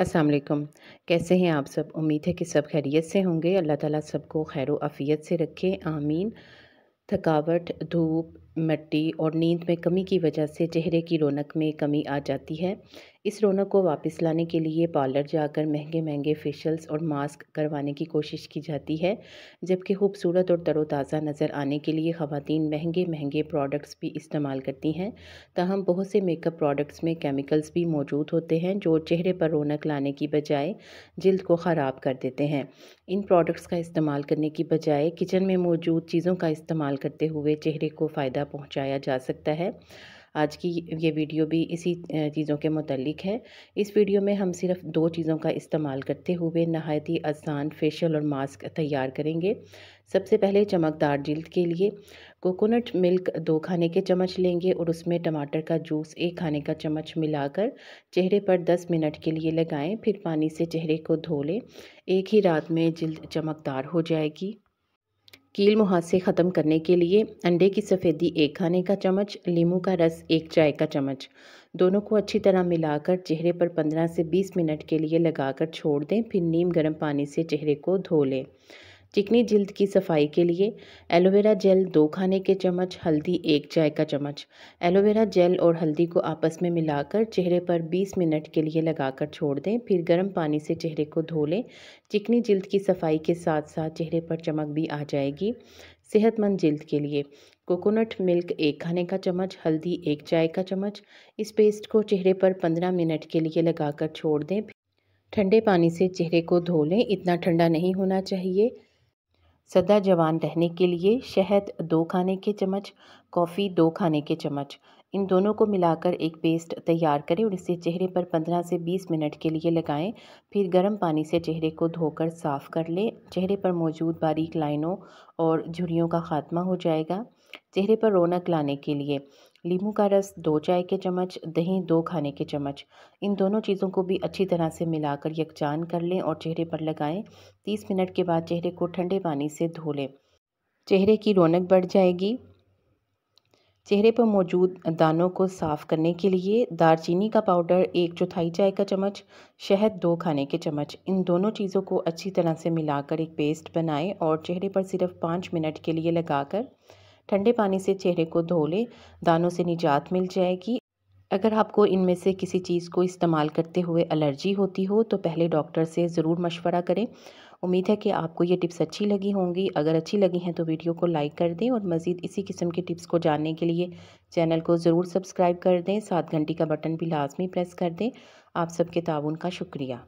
असलकम कैसे हैं आप सब उम्मीद है कि सब खैरियत से होंगे अल्लाह ताला सबको खैर आफियत से रखे आमीन थकावट धूप मिट्टी और नींद में कमी की वजह से चेहरे की रौनक में कमी आ जाती है इस रौनक को वापस लाने के लिए पार्लर जाकर महंगे महंगे फेशियल्स और मास्क करवाने की कोशिश की जाती है जबकि खूबसूरत और तरोताज़ा नज़र आने के लिए खातन महंगे महंगे प्रोडक्ट्स भी इस्तेमाल करती हैं तहम बहुत से मेकअप प्रोडक्ट्स में केमिकल्स भी मौजूद होते हैं जो चेहरे पर रौनक लाने की बजाय जल्द को ख़राब कर देते हैं इन प्रोडक्ट्स का इस्तेमाल करने की बजाय किचन में मौजूद चीज़ों का इस्तेमाल करते हुए चेहरे को फ़ायदा पहुँचाया जा सकता है आज की ये वीडियो भी इसी चीज़ों के मतलब है इस वीडियो में हम सिर्फ दो चीज़ों का इस्तेमाल करते हुए नहायत ही आसान फेशियल और मास्क तैयार करेंगे सबसे पहले चमकदार जल्द के लिए कोकोनट मिल्क दो खाने के चम्मच लेंगे और उसमें टमाटर का जूस एक खाने का चम्मच मिलाकर चेहरे पर 10 मिनट के लिए लगाएं फिर पानी से चेहरे को धो लें एक ही रात में जल्द चमकदार हो जाएगी कील मुहासे ख़त्म करने के लिए अंडे की सफ़ेदी एक खाने का चम्मच नींबू का रस एक चाय का चम्मच दोनों को अच्छी तरह मिलाकर चेहरे पर 15 से 20 मिनट के लिए लगाकर छोड़ दें फिर नीम गर्म पानी से चेहरे को धो लें चिकनी जल्द की सफाई के लिए एलोवेरा जेल दो खाने के चम्मच हल्दी एक चाय का चम्मच एलोवेरा जेल और हल्दी को आपस में मिलाकर चेहरे पर 20 मिनट के लिए लगाकर छोड़ दें फिर गर्म पानी से चेहरे को धो लें चिकनी जल्द की सफाई के साथ साथ चेहरे पर चमक भी आ जाएगी सेहतमंद जल्द के लिए कोकोनट मिल्क एक खाने का चम्मच हल्दी एक चाय का चम्मच इस पेस्ट को चेहरे पर पंद्रह मिनट के लिए लगा छोड़ दें ठंडे पानी से चेहरे को धो लें इतना ठंडा नहीं होना चाहिए सदा जवान रहने के लिए शहद दो खाने के चम्मच कॉफ़ी दो खाने के चम्मच इन दोनों को मिलाकर एक पेस्ट तैयार करें और इसे चेहरे पर 15 से 20 मिनट के लिए लगाएं फिर गर्म पानी से चेहरे को धोकर साफ़ कर लें चेहरे पर मौजूद बारीक लाइनों और झुरियों का ख़ात्मा हो जाएगा चेहरे पर रौनक लाने के लिए लीमू का रस दो चाय के चम्मच दही दो खाने के चम्मच इन दोनों चीज़ों को भी अच्छी तरह से मिलाकर यकजान कर लें और चेहरे पर लगाएं तीस मिनट के बाद चेहरे को ठंडे पानी से धो लें चेहरे की रौनक बढ़ जाएगी चेहरे पर मौजूद दानों को साफ़ करने के लिए दारचीनी का पाउडर एक चौथाई चाय का चम्मच शहद दो खाने के चम्मच इन दोनों चीज़ों को अच्छी तरह से मिलाकर एक पेस्ट बनाएं और चेहरे पर सिर्फ पाँच मिनट के लिए लगाकर ठंडे पानी से चेहरे को धो ले दानों से निजात मिल जाएगी अगर आपको इनमें से किसी चीज़ को इस्तेमाल करते हुए एलर्जी होती हो तो पहले डॉक्टर से ज़रूर मशवरा करें उम्मीद है कि आपको ये टिप्स अच्छी लगी होंगी अगर अच्छी लगी हैं तो वीडियो को लाइक कर दें और मज़ीद इसी किस्म के टिप्स को जानने के लिए चैनल को ज़रूर सब्सक्राइब कर दें सात घंटी का बटन भी लाजमी प्रेस कर दें आप सबके ताउन का शुक्रिया